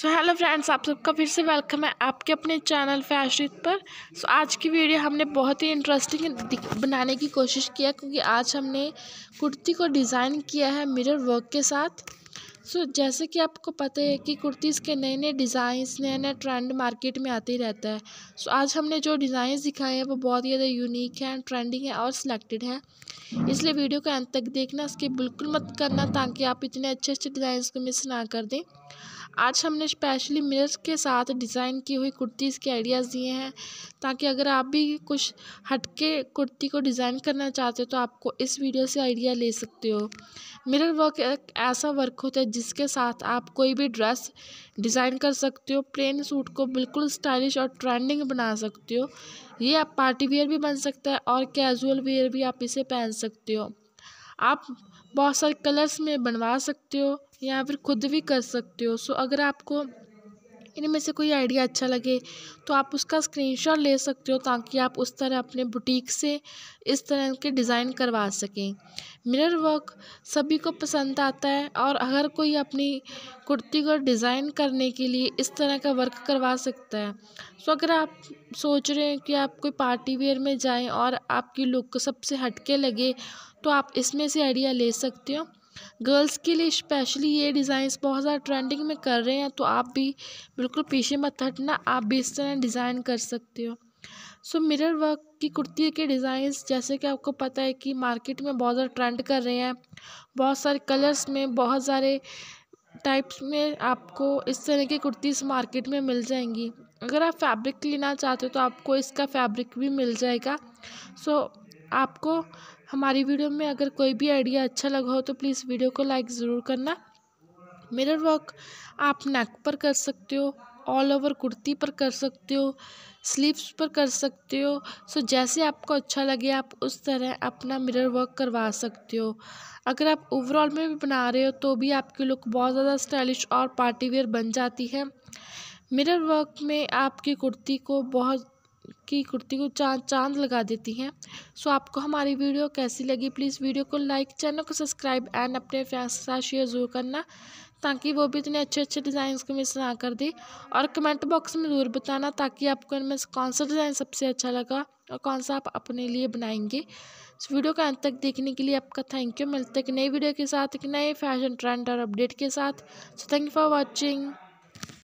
so hello friends आप सबका फिर से वेलकम है आपके अपने चैनल फैशन पर सो so, आज की वीडियो हमने बहुत ही इंटरेस्टिंग बनाने की कोशिश किया क्योंकि आज हमने कुर्ती को डिज़ाइन किया है मिरर वर्क के साथ सो जैसे कि आपको पता है कि कुर्तीज़ के नए नए डिज़ाइंस नए नए ट्रेंड मार्केट में आते ही रहता है सो आज हमने जो डिज़ाइंस दिखाए हैं वो बहुत ही ज़्यादा यूनिक हैं ट्रेंडिंग है और सिलेक्टेड है इसलिए वीडियो को अंत तक देखना इसके बिल्कुल मत करना ताकि आप इतने अच्छे अच्छे डिज़ाइंस को मिस ना कर दें आज हमने स्पेशली मिरर्स के साथ डिज़ाइन की हुई कुर्तीज़ के आइडियाज़ दिए हैं ताकि अगर आप भी कुछ हटके कुर्ती को डिज़ाइन करना चाहते हो तो आपको इस वीडियो से आइडिया ले सकते हो मिरर वर्क एक ऐसा वर्क होता है जिसके साथ आप कोई भी ड्रेस डिज़ाइन कर सकते हो प्लेन सूट को बिल्कुल स्टाइलिश और ट्रेंडिंग बना सकते हो ये आप पार्टी वेयर भी बन सकता है और कैजुअल वेयर भी आप इसे पहन सकते हो आप बहुत सारे कलर्स में बनवा सकते हो या फिर खुद भी कर सकते हो सो अगर आपको इनमें से कोई आइडिया अच्छा लगे तो आप उसका स्क्रीनशॉट ले सकते हो ताकि आप उस तरह अपने बुटीक से इस तरह के डिज़ाइन करवा सकें मिरर वर्क सभी को पसंद आता है और अगर कोई अपनी कुर्ती को डिज़ाइन करने के लिए इस तरह का वर्क करवा सकता है सो अगर आप सोच रहे हैं कि आप कोई पार्टी वेयर में जाएं और आपकी लुक सबसे हटके लगे तो आप इसमें से आइडिया ले सकते हो गर्ल्स के लिए स्पेशली ये डिज़ाइंस बहुत ज़्यादा ट्रेंडिंग में कर रहे हैं तो आप भी बिल्कुल पीछे मत हटना आप भी इस तरह डिज़ाइन कर सकते हो सो मिरर वर्क की कुर्ती के डिज़ाइंस जैसे कि आपको पता है कि मार्केट में बहुत ज़्यादा ट्रेंड कर रहे हैं बहुत सारे कलर्स में बहुत सारे टाइप्स में आपको इस तरह की कुर्तीस मार्केट में मिल जाएंगी अगर आप फैब्रिक लेना चाहते हो तो आपको इसका फैब्रिक भी मिल जाएगा सो आपको हमारी वीडियो में अगर कोई भी आइडिया अच्छा लगा हो तो प्लीज़ वीडियो को लाइक ज़रूर करना मिरर वर्क आप नेक पर कर सकते हो ऑल ओवर कुर्ती पर कर सकते हो स्लीव्स पर कर सकते हो सो जैसे आपको अच्छा लगे आप उस तरह अपना मिरर वर्क करवा सकते हो अगर आप ओवरऑल में भी बना रहे हो तो भी आपकी लुक बहुत ज़्यादा स्टाइलिश और पार्टी वेयर बन जाती है मिरर वर्क में आपकी कुर्ती को बहुत की कुर्ती को चाँद चाँद लगा देती हैं सो आपको हमारी वीडियो कैसी लगी प्लीज़ वीडियो को लाइक चैनल को सब्सक्राइब एंड अपने फ्रेंड्स के साथ शेयर ज़रूर करना ताकि वो भी इतने अच्छे अच्छे डिज़ाइन को मिस ना कर दे और कमेंट बॉक्स में ज़रूर बताना ताकि आपको इनमें से कौन सा डिज़ाइन सबसे अच्छा लगा और कौन सा आप अपने लिए बनाएंगे इस वीडियो का अंत तक देखने के लिए आपका थैंक यू मिलते एक नई वीडियो के साथ एक नए फैशन ट्रेंड और अपडेट के साथ so thank you for watching